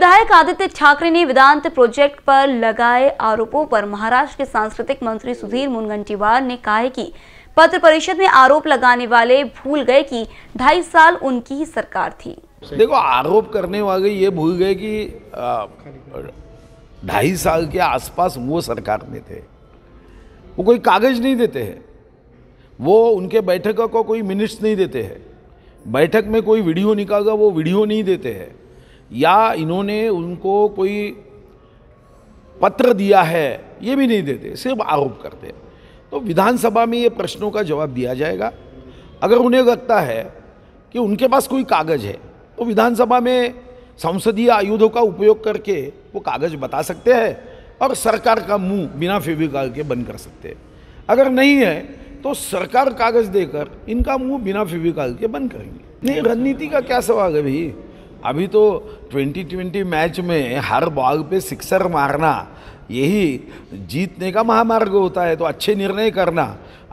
विधायक आदित्य ठाकरे ने वेदांत प्रोजेक्ट पर लगाए आरोपों पर महाराष्ट्र के सांस्कृतिक मंत्री सुधीर मुनगंटीवार ने कहा है कि पत्र परिषद में आरोप लगाने वाले भूल गए कि ढाई साल उनकी ही सरकार थी देखो आरोप करने वाले ये भूल गए कि ढाई साल के आसपास वो सरकार में थे वो कोई कागज नहीं देते हैं वो उनके बैठकों को कोई मिनट्स नहीं देते हैं बैठक में कोई वीडियो निकालगा वो वीडियो नहीं देते हैं या इन्होंने उनको कोई पत्र दिया है ये भी नहीं देते सिर्फ आरोप करते हैं तो विधानसभा में ये प्रश्नों का जवाब दिया जाएगा अगर उन्हें लगता है कि उनके पास कोई कागज़ है तो विधानसभा में संसदीय आयुधों का उपयोग करके वो कागज़ बता सकते हैं और सरकार का मुंह बिना फेविकॉल के बंद कर सकते हैं अगर नहीं है तो सरकार कागज़ देकर इनका मुंह बिना फेविकॉल के बंद करेंगे नहीं रणनीति का क्या सवाल है भाई अभी तो 2020 मैच में हर बॉल पे सिक्सर मारना यही जीतने का महामार्ग होता है तो अच्छे निर्णय करना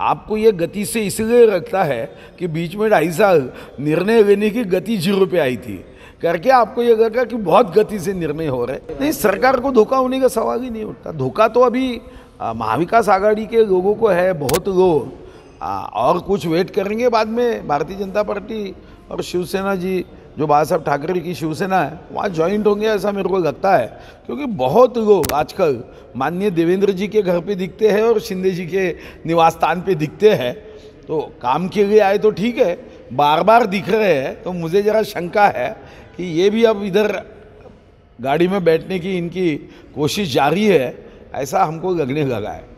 आपको ये गति से इसलिए रखता है कि बीच में ढाई साल निर्णय लेने की गति जीरो पे आई थी करके आपको ये लगा कि बहुत गति से निर्णय हो रहे नहीं सरकार को धोखा होने का सवाल ही नहीं उठता धोखा तो अभी महाविकास आघाड़ी के लोगों को है बहुत लोग आ, हाँ, और कुछ वेट करेंगे बाद में भारतीय जनता पार्टी और शिवसेना जी जो बाला साहब ठाकरे की शिवसेना है वहाँ ज्वाइंट होंगे ऐसा मेरे को लगता है क्योंकि बहुत लोग आजकल माननीय देवेंद्र जी के घर पे दिखते हैं और शिंदे जी के निवास स्थान पे दिखते हैं तो काम के लिए आए तो ठीक है बार बार दिख रहे हैं तो मुझे ज़रा शंका है कि ये भी अब इधर गाड़ी में बैठने की इनकी कोशिश जारी है ऐसा हमको लगने लगा है